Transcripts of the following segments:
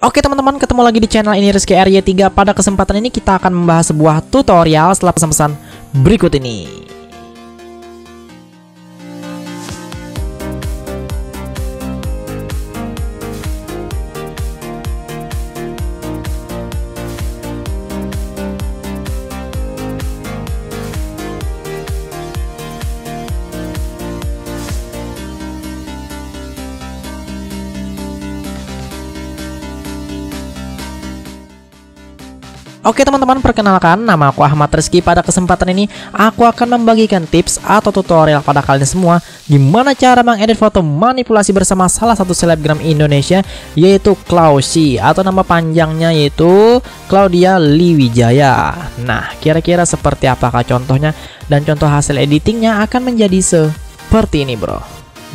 Oke teman-teman, ketemu lagi di channel ini Rizky RY3. Pada kesempatan ini kita akan membahas sebuah tutorial setelah pesan-pesan berikut ini. Oke teman-teman, perkenalkan nama aku Ahmad Rizky. Pada kesempatan ini, aku akan membagikan tips atau tutorial pada kalian semua gimana cara mengedit foto manipulasi bersama salah satu selebgram Indonesia yaitu Klausi atau nama panjangnya yaitu Claudia Liwijaya. Nah, kira-kira seperti apakah contohnya dan contoh hasil editingnya akan menjadi seperti ini, Bro.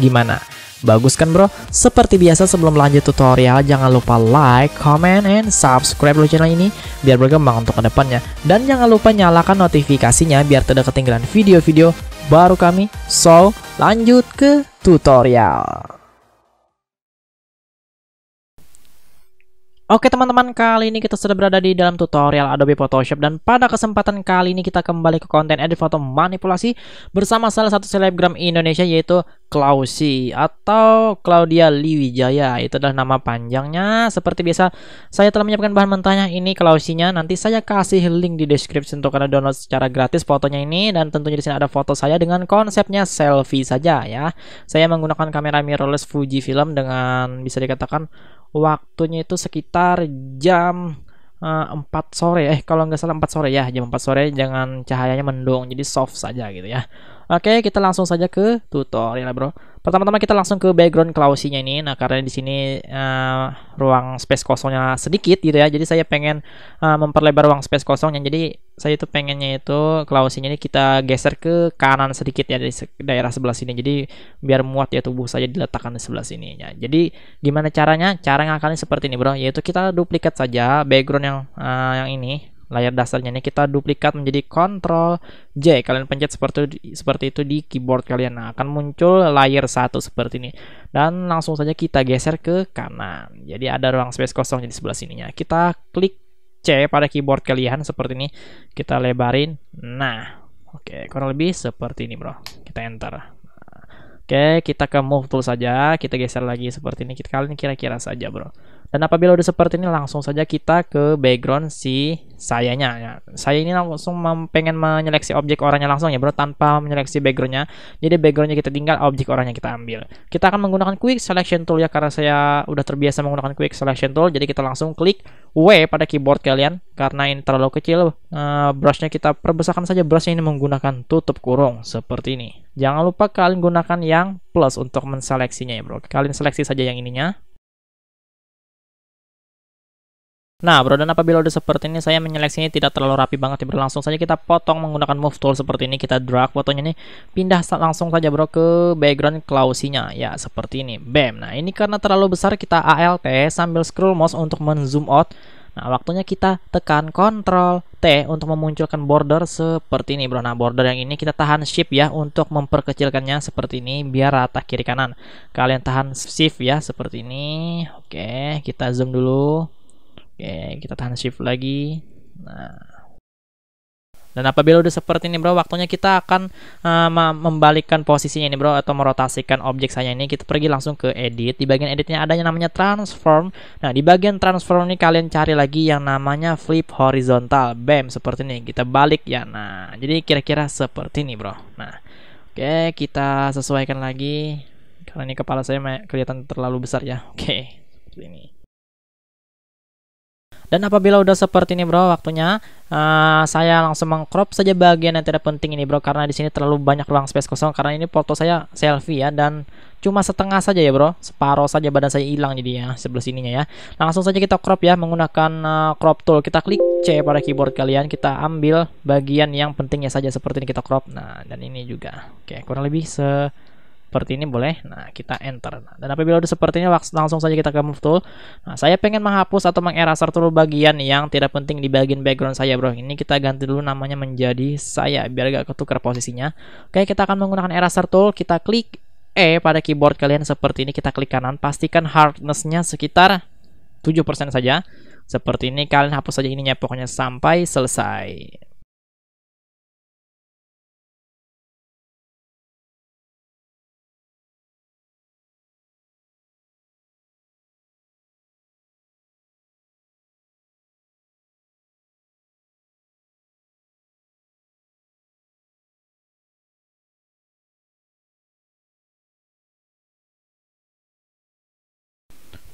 Gimana? Bagus kan bro? Seperti biasa sebelum lanjut tutorial, jangan lupa like, comment, and subscribe lo channel ini biar berkembang untuk kedepannya. Dan jangan lupa nyalakan notifikasinya biar tidak ketinggalan video-video baru kami. So, lanjut ke tutorial. Oke teman-teman, kali ini kita sudah berada di dalam tutorial Adobe Photoshop dan pada kesempatan kali ini kita kembali ke konten edit foto manipulasi bersama salah satu selebgram Indonesia yaitu Klausi atau Claudia Liwijaya. Itu adalah nama panjangnya. Seperti biasa, saya telah menyiapkan bahan mentahnya ini Klausinya. Nanti saya kasih link di deskripsi untuk Anda download secara gratis fotonya ini dan tentunya di sini ada foto saya dengan konsepnya selfie saja ya. Saya menggunakan kamera mirrorless Fuji film dengan bisa dikatakan waktunya itu sekitar jam uh, sore eh kalau nggak salah empat sore ya jam empat sore jangan cahayanya mendung jadi soft saja gitu ya oke kita langsung saja ke tutorial bro Pertama-tama kita langsung ke background klausinya ini. Nah, karena di sini uh, ruang space kosongnya sedikit gitu ya. Jadi saya pengen uh, memperlebar ruang space kosongnya. Jadi saya itu pengennya itu klausinya ini kita geser ke kanan sedikit ya dari daerah sebelah sini. Jadi biar muat ya tubuh saya diletakkan di sebelah sini ya. Jadi gimana caranya? Cara ngakalnya seperti ini, Bro, yaitu kita duplikat saja background yang uh, yang ini layar dasarnya ini kita duplikat menjadi Ctrl J. Kalian pencet seperti seperti itu di keyboard kalian. Nah, akan muncul layar satu seperti ini. Dan langsung saja kita geser ke kanan. Jadi ada ruang space kosong di sebelah sininya. Kita klik C pada keyboard kalian seperti ini. Kita lebarin. Nah, oke, okay, kurang lebih seperti ini, Bro. Kita enter. Nah, oke, okay, kita ke move tool saja, kita geser lagi seperti ini. Kita kalian kira-kira saja, Bro. Dan apabila udah seperti ini langsung saja kita ke background si sayanya. Ya, saya ini langsung pengen menyeleksi objek orangnya langsung ya bro tanpa menyeleksi backgroundnya. Jadi backgroundnya kita tinggal, objek orangnya kita ambil. Kita akan menggunakan quick selection tool ya karena saya udah terbiasa menggunakan quick selection tool. Jadi kita langsung klik W pada keyboard kalian karena ini terlalu kecil. Uh, brushnya kita perbesarkan saja brushnya ini menggunakan tutup kurung seperti ini. Jangan lupa kalian gunakan yang plus untuk menseleksinya ya bro. Kalian seleksi saja yang ininya Nah, bro, dan apabila udah seperti ini, saya menyeleksinya tidak terlalu rapi banget ya, bro. Langsung saja kita potong menggunakan move tool seperti ini. Kita drag fotonya nih, pindah langsung saja, bro, ke background klausinya. Ya, seperti ini. Bam. Nah, ini karena terlalu besar, kita ALT sambil scroll mouse untuk menzoom out. Nah, waktunya kita tekan Ctrl T untuk memunculkan border seperti ini, bro. Nah, border yang ini kita tahan Shift ya untuk memperkecilkannya seperti ini biar rata kiri kanan. Kalian tahan Shift ya seperti ini. Oke, kita zoom dulu. Oke, kita tahan shift lagi. Nah, dan apabila udah seperti ini bro, waktunya kita akan uh, eh, membalikkan posisinya ini bro atau merotasikan objek saya ini. Kita pergi langsung ke edit. Di bagian editnya adanya namanya transform. Nah di bagian transform ini kalian cari lagi yang namanya flip horizontal. Bam seperti ini. Kita balik ya. Nah jadi kira-kira seperti ini bro. Nah oke kita sesuaikan lagi. Karena ini kepala saya kelihatan terlalu besar ya. Oke seperti ini. Dan apabila udah seperti ini bro, waktunya uh, saya langsung mengcrop saja bagian yang tidak penting ini bro, karena di sini terlalu banyak ruang space kosong. Karena ini foto saya selfie ya, dan cuma setengah saja ya bro, separuh saja badan saya hilang jadi ya sebelah sininya ya. Langsung saja kita crop ya, menggunakan uh, crop tool. Kita klik C pada keyboard kalian, kita ambil bagian yang pentingnya saja seperti ini kita crop. Nah, dan ini juga. Oke, kurang lebih se seperti ini boleh. Nah, kita enter. Nah, dan apabila udah seperti ini langsung saja kita ke move tool. Nah, saya pengen menghapus atau mengeraser tool bagian yang tidak penting di bagian background saya, Bro. Ini kita ganti dulu namanya menjadi saya biar gak ketukar posisinya. Oke, kita akan menggunakan eraser tool, kita klik E pada keyboard kalian seperti ini kita klik kanan, pastikan hardnessnya sekitar 7% saja. Seperti ini kalian hapus saja ininya pokoknya sampai selesai.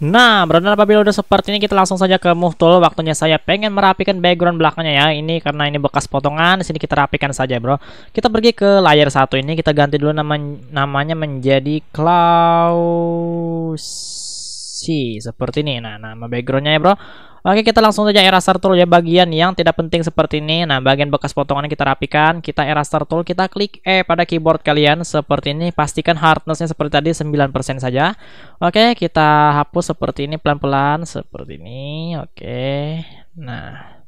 Nah, brother apabila udah seperti ini kita langsung saja ke move tool. Waktunya saya pengen merapikan background belakangnya ya. Ini karena ini bekas potongan, di sini kita rapikan saja, Bro. Kita pergi ke layer satu ini, kita ganti dulu nama namanya menjadi Klaus si seperti ini. Nah, nama backgroundnya ya bro. Oke, kita langsung saja eraser tool ya bagian yang tidak penting seperti ini. Nah, bagian bekas potongan kita rapikan. Kita eraser tool, kita klik E pada keyboard kalian seperti ini. Pastikan hardnessnya seperti tadi 9% saja. Oke, kita hapus seperti ini pelan-pelan seperti ini. Oke. Nah,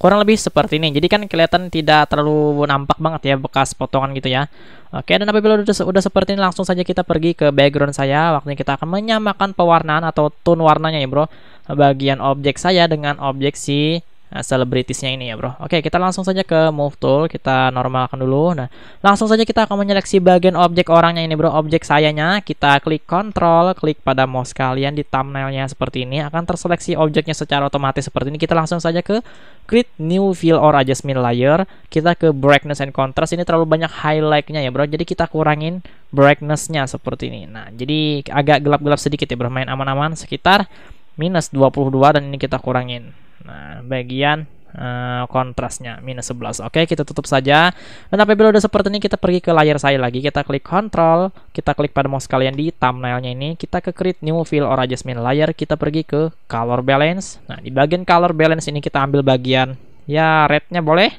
kurang lebih seperti ini jadi kan kelihatan tidak terlalu nampak banget ya bekas potongan gitu ya oke dan apabila sudah, sudah seperti ini langsung saja kita pergi ke background saya waktunya kita akan menyamakan pewarnaan atau tone warnanya ya bro bagian objek saya dengan objek si Eh, selebritisnya ini ya bro Oke kita langsung saja ke move tool Kita normalkan dulu Nah langsung saja kita akan menyeleksi bagian objek orangnya ini bro Objek sayanya Kita klik control Klik pada mouse kalian di thumbnailnya seperti ini Akan terseleksi objeknya secara otomatis seperti ini Kita langsung saja ke create new fill or adjustment layer Kita ke brightness and contrast Ini terlalu banyak highlightnya ya bro Jadi kita kurangin brightnessnya seperti ini Nah jadi agak gelap-gelap sedikit ya bro Main aman-aman sekitar minus 22 dan ini kita kurangin. Nah, bagian eh, kontrasnya minus 11. Oke, kita tutup saja. Dan apabila udah seperti ini, kita pergi ke layar saya lagi. Kita klik Control, kita klik pada mouse kalian di thumbnailnya ini. Kita ke create new fill or adjustment layer. Kita pergi ke color balance. Nah, di bagian color balance ini kita ambil bagian ya rednya boleh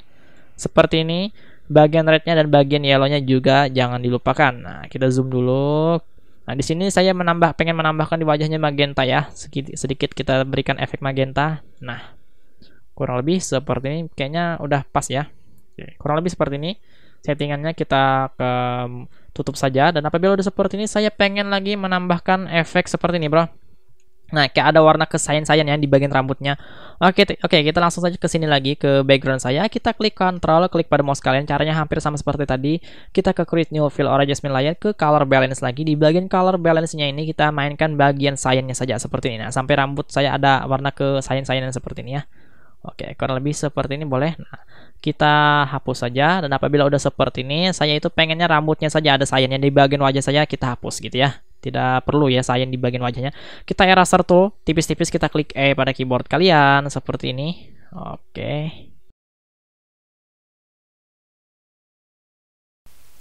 seperti ini. Bagian rednya dan bagian yellownya juga jangan dilupakan. Nah, kita zoom dulu Nah, di sini saya menambah pengen menambahkan di wajahnya magenta ya. Sedikit, kita berikan efek magenta. Nah, kurang lebih seperti ini kayaknya udah pas ya. Kurang lebih seperti ini. Settingannya kita ke tutup saja dan apabila udah seperti ini saya pengen lagi menambahkan efek seperti ini, Bro. Nah, kayak ada warna kesayan-sayan ya di bagian rambutnya. Oke, oke, kita langsung saja ke sini lagi ke background saya. Kita klik control, klik pada mouse kalian. Caranya hampir sama seperti tadi. Kita ke create new fill or adjustment layer ke color balance lagi. Di bagian color balance-nya ini kita mainkan bagian sayannya saja seperti ini. Nah, sampai rambut saya ada warna kesayan-sayan seperti ini ya. Oke, kurang lebih seperti ini boleh. Nah, kita hapus saja dan apabila udah seperti ini, saya itu pengennya rambutnya saja ada sayangnya di bagian wajah saya kita hapus gitu ya tidak perlu ya sayang di bagian wajahnya. Kita eraser tuh tipis-tipis kita klik E pada keyboard kalian seperti ini. Oke. Okay.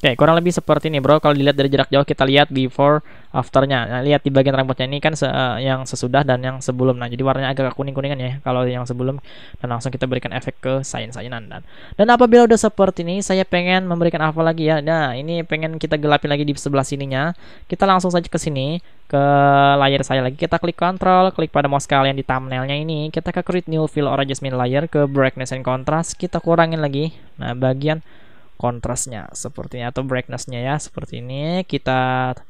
Oke, okay, kurang lebih seperti ini bro. Kalau dilihat dari jarak jauh kita lihat before afternya. Nah, lihat di bagian rambutnya ini kan se eh, yang sesudah dan yang sebelum. Nah, jadi warnanya agak kuning-kuningan ya kalau yang sebelum. Dan langsung kita berikan efek ke sains-sainan dan dan apabila udah seperti ini, saya pengen memberikan apa lagi ya. Nah, ini pengen kita gelapin lagi di sebelah sininya. Kita langsung saja ke sini ke layar saya lagi. Kita klik control, klik pada mouse kalian di thumbnailnya ini. Kita ke create new fill or adjustment layer ke brightness and contrast. Kita kurangin lagi. Nah, bagian kontrasnya seperti ini atau brightnessnya ya seperti ini kita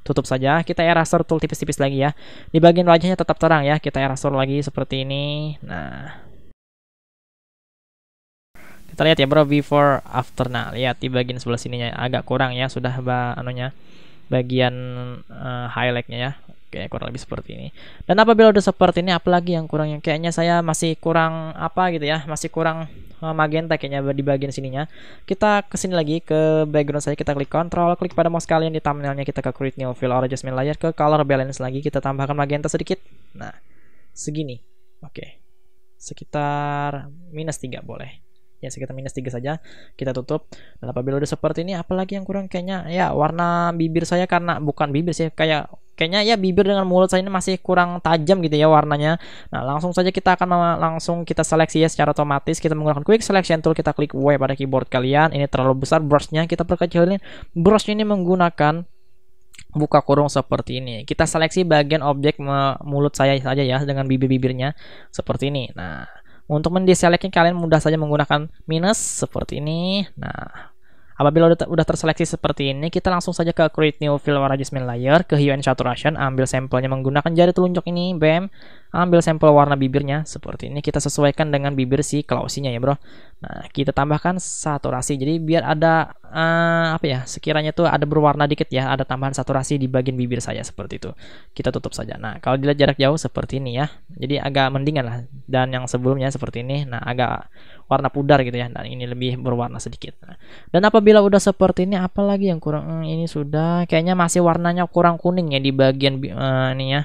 tutup saja kita eraser tool tipis-tipis lagi ya di bagian wajahnya tetap terang ya kita eraser lagi seperti ini nah kita lihat ya bro before after nah lihat di bagian sebelah sininya agak kurang ya sudah bah anunya bagian uh, highlightnya ya kayaknya kurang lebih seperti ini dan apabila udah seperti ini apalagi yang kurang yang kayaknya saya masih kurang apa gitu ya masih kurang eh, magenta kayaknya di bagian sininya kita kesini lagi ke background saya kita klik control klik pada mouse kalian di thumbnailnya kita ke create new fill or adjustment layer ke color balance lagi kita tambahkan magenta sedikit nah segini oke okay. sekitar minus 3 boleh ya sekitar minus 3 saja kita tutup dan apabila udah seperti ini apalagi yang kurang kayaknya ya warna bibir saya karena bukan bibir sih kayak kayaknya ya bibir dengan mulut saya ini masih kurang tajam gitu ya warnanya nah langsung saja kita akan langsung kita seleksi ya secara otomatis kita menggunakan quick selection tool kita klik W pada keyboard kalian ini terlalu besar brushnya kita perkecilin brush ini menggunakan buka kurung seperti ini. Kita seleksi bagian objek mulut saya saja ya dengan bibir-bibirnya seperti ini. Nah, untuk mendeseleknya kalian mudah saja menggunakan minus seperti ini. Nah, Apabila udah terseleksi seperti ini, kita langsung saja ke Create New Fill Warna Adjustment Layer, ke Hue and Saturation, ambil sampelnya menggunakan jari telunjuk ini, bam, ambil sampel warna bibirnya, seperti ini kita sesuaikan dengan bibir si klausinya ya bro. Nah, kita tambahkan saturasi, jadi biar ada, uh, apa ya, sekiranya tuh ada berwarna dikit ya, ada tambahan saturasi di bagian bibir saya, seperti itu. Kita tutup saja. Nah, kalau dilihat jarak jauh seperti ini ya, jadi agak mendingan lah, dan yang sebelumnya seperti ini, nah agak warna pudar gitu ya. Dan nah, ini lebih berwarna sedikit. Nah, dan apabila udah seperti ini, apalagi yang kurang? Hmm, ini sudah, kayaknya masih warnanya kurang kuning ya di bagian uh, ini ya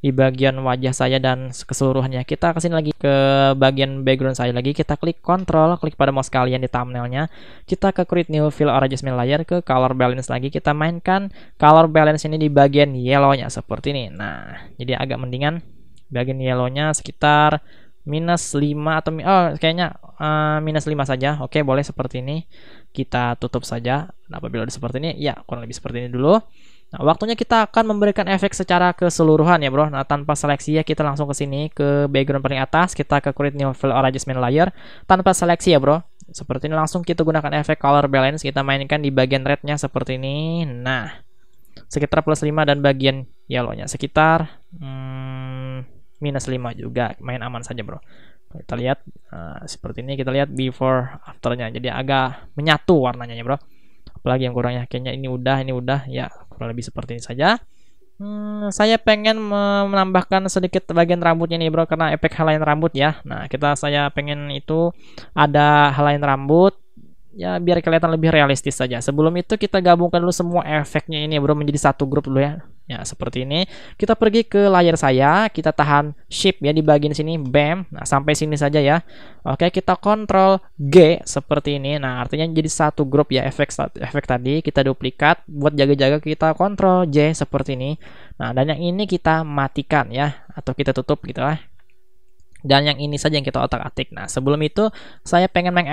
di bagian wajah saya dan keseluruhannya. Kita kesini lagi ke bagian background saya lagi. Kita klik control, klik pada mouse kalian di thumbnailnya. Kita ke create new fill or adjustment layer, ke color balance lagi. Kita mainkan color balance ini di bagian yellownya seperti ini. Nah, jadi agak mendingan bagian yellownya sekitar minus 5 atau oh kayaknya uh, minus 5 saja. Oke, boleh seperti ini. Kita tutup saja. Nah, apabila udah seperti ini, ya kurang lebih seperti ini dulu. Nah, waktunya kita akan memberikan efek secara keseluruhan ya, Bro. Nah, tanpa seleksi ya, kita langsung ke sini ke background paling atas, kita ke create new fill or adjustment layer tanpa seleksi ya, Bro. Seperti ini langsung kita gunakan efek color balance, kita mainkan di bagian rednya seperti ini. Nah, sekitar plus 5 dan bagian yellownya sekitar hmm, minus 5 juga main aman saja bro kita lihat uh, seperti ini kita lihat before afternya jadi agak menyatu warnanya ya bro apalagi yang kurangnya kayaknya ini udah ini udah ya kurang lebih seperti ini saja hmm, saya pengen menambahkan sedikit bagian rambutnya nih bro karena efek halain rambut ya nah kita saya pengen itu ada halain rambut ya biar kelihatan lebih realistis saja sebelum itu kita gabungkan dulu semua efeknya ini bro menjadi satu grup dulu ya Ya, seperti ini. Kita pergi ke layar saya, kita tahan shift ya di bagian sini, bam. Nah, sampai sini saja ya. Oke, kita kontrol G seperti ini. Nah, artinya jadi satu grup ya efek efek tadi kita duplikat buat jaga-jaga kita kontrol J seperti ini. Nah, dan yang ini kita matikan ya atau kita tutup gitu lah. Dan yang ini saja yang kita otak-atik. Nah, sebelum itu saya pengen meng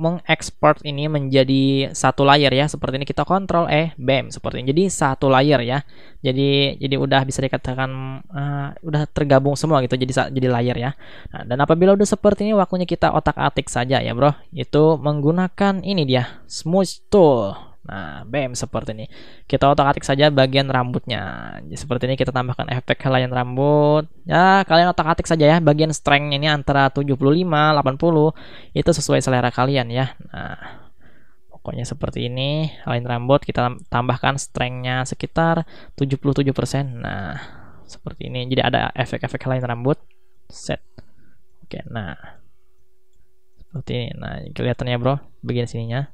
mengekspor ini menjadi satu layer ya seperti ini kita kontrol eh bam seperti ini jadi satu layer ya jadi jadi udah bisa dikatakan uh, udah tergabung semua gitu jadi jadi layer ya nah, dan apabila udah seperti ini waktunya kita otak atik saja ya bro itu menggunakan ini dia smooth tool Nah, BM seperti ini. Kita otak-atik saja bagian rambutnya. Seperti ini kita tambahkan efek helaian rambut. Ya, kalian otak-atik saja ya bagian strength ini antara 75, 80 itu sesuai selera kalian ya. Nah, pokoknya seperti ini. Helaian rambut kita tambahkan strength-nya sekitar 77%. Nah, seperti ini. Jadi ada efek-efek helaian rambut. Set. Oke, nah. Seperti ini. Nah, kelihatannya, Bro, bagian sininya.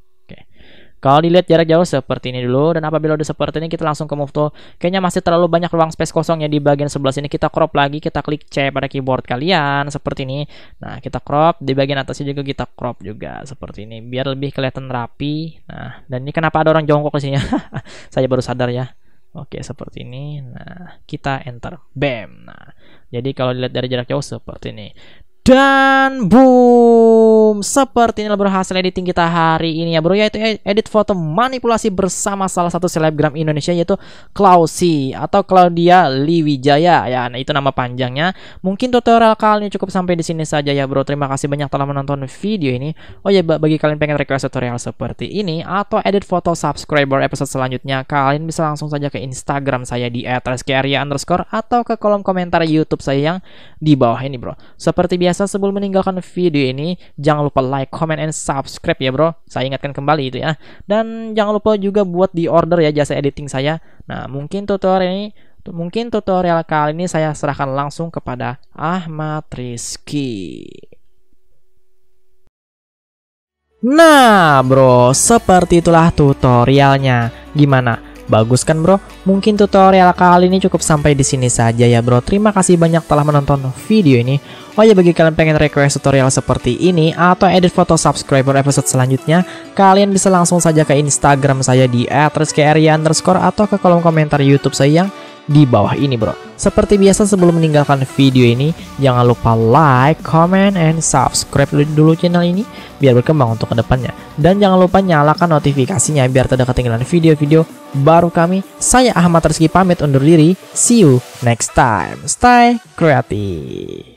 Kalau dilihat jarak jauh seperti ini dulu dan apabila udah seperti ini kita langsung ke move tool. Kayaknya masih terlalu banyak ruang space kosong ya di bagian sebelah sini. Kita crop lagi, kita klik C pada keyboard kalian seperti ini. Nah, kita crop di bagian atasnya juga kita crop juga seperti ini biar lebih kelihatan rapi. Nah, dan ini kenapa ada orang jongkok di sini? Ya? Saya baru sadar ya. Oke, seperti ini. Nah, kita enter. Bam. Nah, jadi kalau dilihat dari jarak jauh seperti ini. Dan boom seperti inilah berhasil editing kita hari ini ya bro Yaitu edit foto manipulasi bersama salah satu selebgram Indonesia yaitu Klausi Atau Claudia Liwijaya ya nah, itu nama panjangnya Mungkin tutorial kali ini cukup sampai di sini saja ya bro Terima kasih banyak telah menonton video ini Oh ya bagi kalian pengen request tutorial seperti ini Atau edit foto subscriber episode selanjutnya Kalian bisa langsung saja ke Instagram saya di @reskiaria underscore Atau ke kolom komentar Youtube saya yang di bawah ini bro Seperti biasa sebelum meninggalkan video ini Jangan lupa lupa like, comment, and subscribe ya bro. Saya ingatkan kembali itu ya. Dan jangan lupa juga buat di order ya jasa editing saya. Nah mungkin tutorial ini mungkin tutorial kali ini saya serahkan langsung kepada Ahmad Rizky. Nah bro, seperti itulah tutorialnya. Gimana? Bagus kan bro? Mungkin tutorial kali ini cukup sampai di sini saja ya bro. Terima kasih banyak telah menonton video ini. Oh ya bagi kalian pengen request tutorial seperti ini atau edit foto subscriber episode selanjutnya, kalian bisa langsung saja ke Instagram saya di atau ke kolom komentar YouTube saya yang di bawah ini bro. Seperti biasa sebelum meninggalkan video ini, jangan lupa like, comment, and subscribe dulu channel ini biar berkembang untuk kedepannya. Dan jangan lupa nyalakan notifikasinya biar tidak ketinggalan video-video baru kami. Saya Ahmad Rizky pamit undur diri, see you next time. Stay creative.